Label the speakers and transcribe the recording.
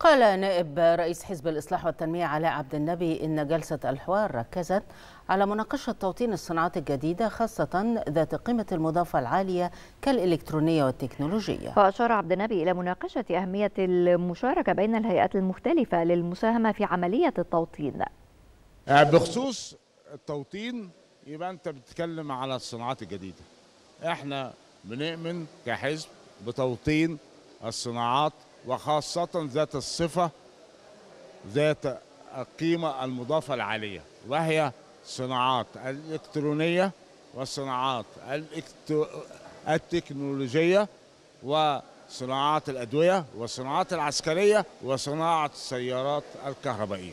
Speaker 1: قال نائب رئيس حزب الإصلاح والتنمية علاء عبد النبي إن جلسة الحوار ركزت على مناقشة توطين الصناعات الجديدة خاصة ذات قيمة المضافة العالية كالإلكترونية والتكنولوجية
Speaker 2: وأشار عبد النبي إلى مناقشة أهمية المشاركة بين الهيئات المختلفة للمساهمة في عملية التوطين
Speaker 1: آه، بخصوص
Speaker 3: التوطين يبقى أنت بتتكلم على الصناعات الجديدة احنا بنؤمن كحزب بتوطين الصناعات وخاصة ذات الصفة ذات القيمة المضافة العالية وهي صناعات الإلكترونية والصناعات التكنولوجية وصناعات الأدوية والصناعات العسكرية وصناعة السيارات الكهربائية